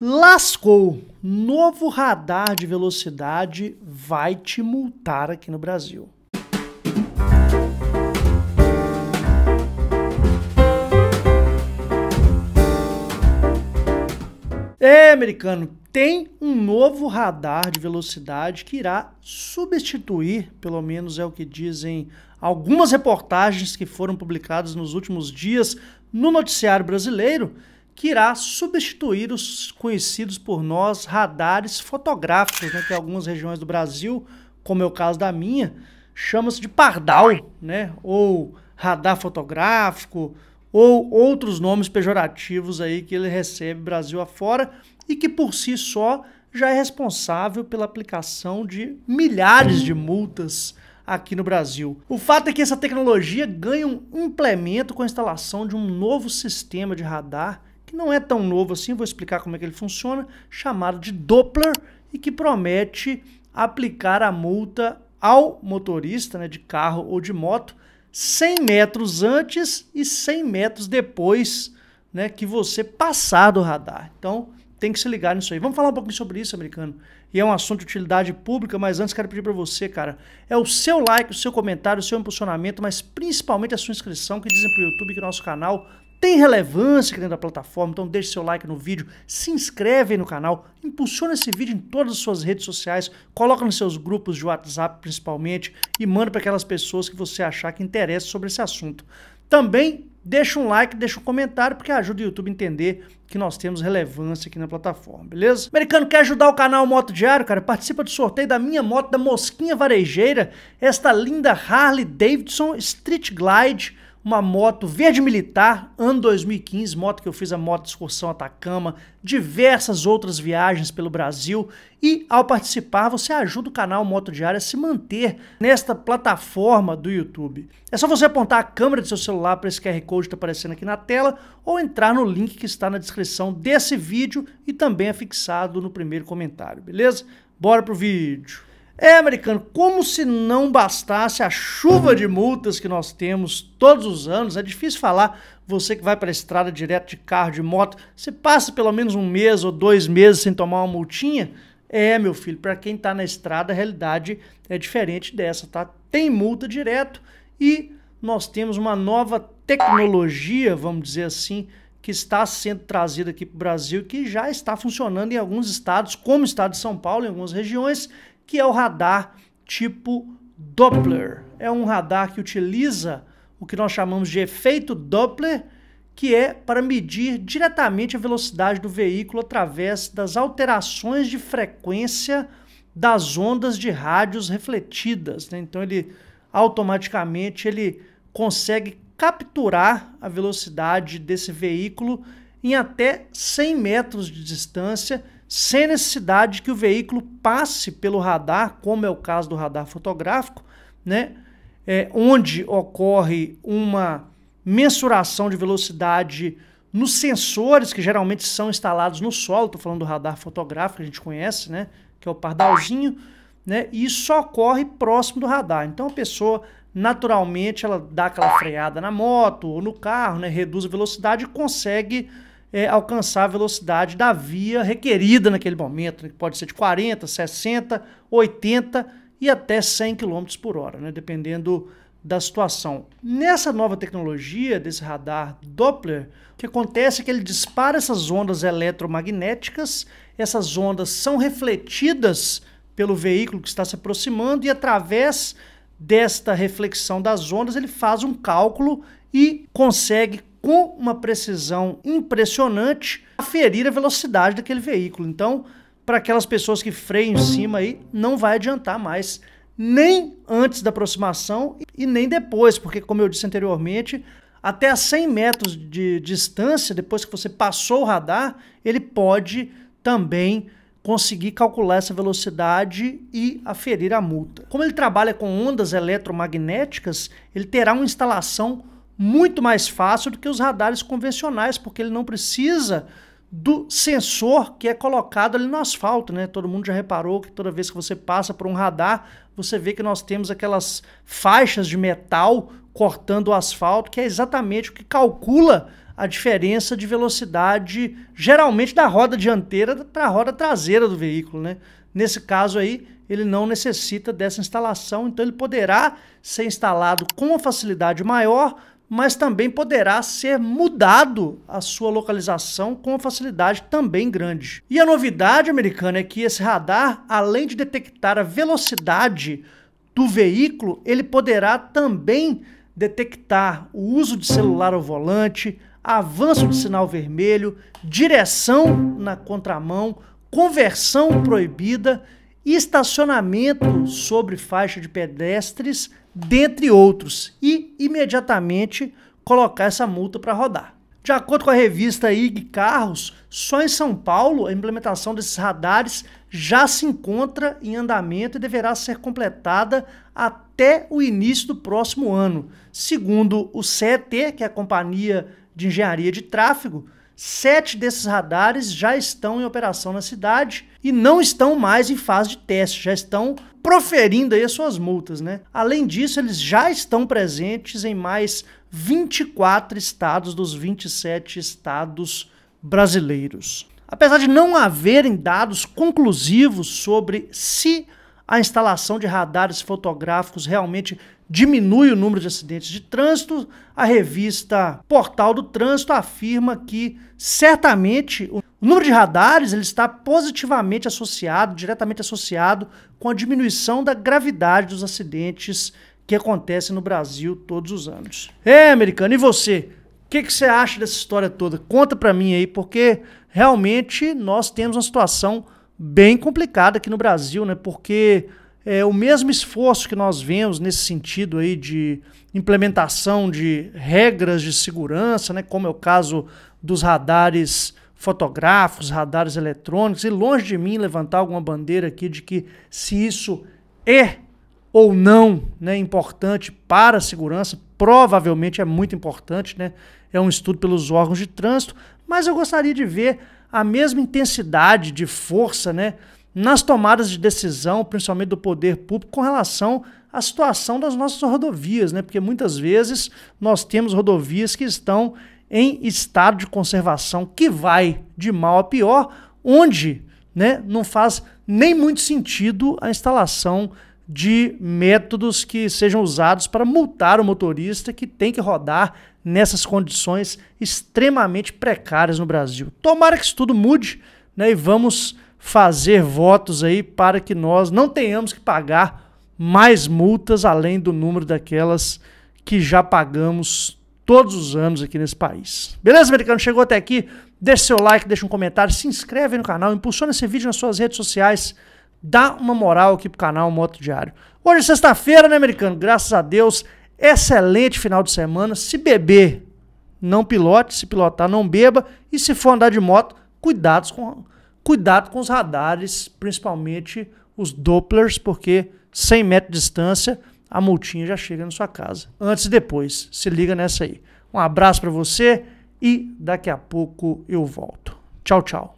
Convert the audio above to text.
Lascou! Novo radar de velocidade vai te multar aqui no Brasil. É, americano, tem um novo radar de velocidade que irá substituir, pelo menos é o que dizem algumas reportagens que foram publicadas nos últimos dias no noticiário brasileiro, que irá substituir os conhecidos por nós radares fotográficos, né, que algumas regiões do Brasil, como é o caso da minha, chama-se de pardal, né, ou radar fotográfico, ou outros nomes pejorativos aí que ele recebe Brasil afora e que por si só já é responsável pela aplicação de milhares de multas aqui no Brasil. O fato é que essa tecnologia ganha um implemento com a instalação de um novo sistema de radar que não é tão novo assim, vou explicar como é que ele funciona, chamado de Doppler e que promete aplicar a multa ao motorista né, de carro ou de moto 100 metros antes e 100 metros depois né, que você passar do radar. Então, tem que se ligar nisso aí. Vamos falar um pouquinho sobre isso, americano. E é um assunto de utilidade pública, mas antes quero pedir para você, cara, é o seu like, o seu comentário, o seu impulsionamento, mas principalmente a sua inscrição que dizem para o YouTube que é nosso canal tem relevância aqui dentro da plataforma, então deixe seu like no vídeo, se inscreve no canal, impulsiona esse vídeo em todas as suas redes sociais, coloca nos seus grupos de WhatsApp principalmente e manda para aquelas pessoas que você achar que interessa sobre esse assunto. Também deixa um like, deixa um comentário, porque ajuda o YouTube a entender que nós temos relevância aqui na plataforma, beleza? Americano, quer ajudar o canal Moto Diário, cara? Participa do sorteio da minha moto da Mosquinha Varejeira, esta linda Harley Davidson Street Glide uma moto verde militar, ano 2015, moto que eu fiz a moto de excursão Atacama, diversas outras viagens pelo Brasil e ao participar você ajuda o canal Moto Diária a se manter nesta plataforma do YouTube. É só você apontar a câmera do seu celular para esse QR Code que está aparecendo aqui na tela ou entrar no link que está na descrição desse vídeo e também é fixado no primeiro comentário, beleza? Bora pro vídeo! É, americano, como se não bastasse a chuva de multas que nós temos todos os anos, é difícil falar. Você que vai para a estrada direto de carro, de moto, você passa pelo menos um mês ou dois meses sem tomar uma multinha? É, meu filho, para quem está na estrada, a realidade é diferente dessa, tá? Tem multa direto e nós temos uma nova tecnologia, vamos dizer assim, que está sendo trazida aqui para o Brasil, que já está funcionando em alguns estados, como o estado de São Paulo, em algumas regiões, que é o radar tipo Doppler. É um radar que utiliza o que nós chamamos de efeito Doppler, que é para medir diretamente a velocidade do veículo através das alterações de frequência das ondas de rádios refletidas. Né? Então ele automaticamente ele consegue capturar a velocidade desse veículo em até 100 metros de distância, sem necessidade que o veículo passe pelo radar, como é o caso do radar fotográfico, né? É, onde ocorre uma mensuração de velocidade nos sensores que geralmente são instalados no solo, estou falando do radar fotográfico que a gente conhece, né? que é o pardalzinho, né? e isso só ocorre próximo do radar. Então a pessoa naturalmente ela dá aquela freada na moto ou no carro, né? reduz a velocidade e consegue é, alcançar a velocidade da via requerida naquele momento, né? que pode ser de 40, 60, 80 e até 100 km por hora, né? dependendo da situação. Nessa nova tecnologia desse radar Doppler, o que acontece é que ele dispara essas ondas eletromagnéticas, essas ondas são refletidas pelo veículo que está se aproximando e através desta reflexão das ondas, ele faz um cálculo e consegue, com uma precisão impressionante, aferir a velocidade daquele veículo. Então, para aquelas pessoas que freiam em cima aí, não vai adiantar mais, nem antes da aproximação e nem depois, porque, como eu disse anteriormente, até a 100 metros de distância, depois que você passou o radar, ele pode também conseguir calcular essa velocidade e aferir a multa. Como ele trabalha com ondas eletromagnéticas, ele terá uma instalação muito mais fácil do que os radares convencionais, porque ele não precisa do sensor que é colocado ali no asfalto, né? Todo mundo já reparou que toda vez que você passa por um radar, você vê que nós temos aquelas faixas de metal cortando o asfalto, que é exatamente o que calcula a diferença de velocidade, geralmente da roda dianteira para a roda traseira do veículo, né? Nesse caso aí, ele não necessita dessa instalação, então ele poderá ser instalado com facilidade maior, mas também poderá ser mudado a sua localização com facilidade também grande. E a novidade americana é que esse radar, além de detectar a velocidade do veículo, ele poderá também detectar o uso de celular ao volante, avanço de sinal vermelho, direção na contramão, conversão proibida, estacionamento sobre faixa de pedestres, dentre outros, e imediatamente colocar essa multa para rodar. De acordo com a revista IG Carros, só em São Paulo a implementação desses radares já se encontra em andamento e deverá ser completada até o início do próximo ano. Segundo o CET, que é a Companhia de engenharia de tráfego, sete desses radares já estão em operação na cidade e não estão mais em fase de teste, já estão proferindo aí as suas multas, né? Além disso, eles já estão presentes em mais 24 estados dos 27 estados brasileiros. Apesar de não haverem dados conclusivos sobre se a instalação de radares fotográficos realmente diminui o número de acidentes de trânsito, a revista Portal do Trânsito afirma que certamente o número de radares ele está positivamente associado, diretamente associado com a diminuição da gravidade dos acidentes que acontecem no Brasil todos os anos. É, americano, e você? O que, que você acha dessa história toda? Conta para mim aí, porque realmente nós temos uma situação bem complicada aqui no Brasil, né? Porque é, o mesmo esforço que nós vemos nesse sentido aí de implementação de regras de segurança, né, como é o caso dos radares fotográficos, radares eletrônicos, e longe de mim levantar alguma bandeira aqui de que se isso é ou não né, importante para a segurança, provavelmente é muito importante, né? é um estudo pelos órgãos de trânsito, mas eu gostaria de ver a mesma intensidade de força né, nas tomadas de decisão, principalmente do poder público, com relação à situação das nossas rodovias, né? Porque muitas vezes nós temos rodovias que estão em estado de conservação que vai de mal a pior, onde né, não faz nem muito sentido a instalação de métodos que sejam usados para multar o motorista que tem que rodar nessas condições extremamente precárias no Brasil. Tomara que isso tudo mude né, e vamos fazer votos aí para que nós não tenhamos que pagar mais multas além do número daquelas que já pagamos todos os anos aqui nesse país. Beleza, americano? Chegou até aqui? deixa seu like, deixa um comentário, se inscreve no canal, impulsiona esse vídeo nas suas redes sociais, dá uma moral aqui pro canal Moto Diário. Hoje é sexta-feira, né, americano? Graças a Deus, excelente final de semana. Se beber, não pilote, se pilotar, não beba. E se for andar de moto, cuidados com Cuidado com os radares, principalmente os Dopplers, porque 100 metros de distância a multinha já chega na sua casa. Antes e depois, se liga nessa aí. Um abraço para você e daqui a pouco eu volto. Tchau, tchau.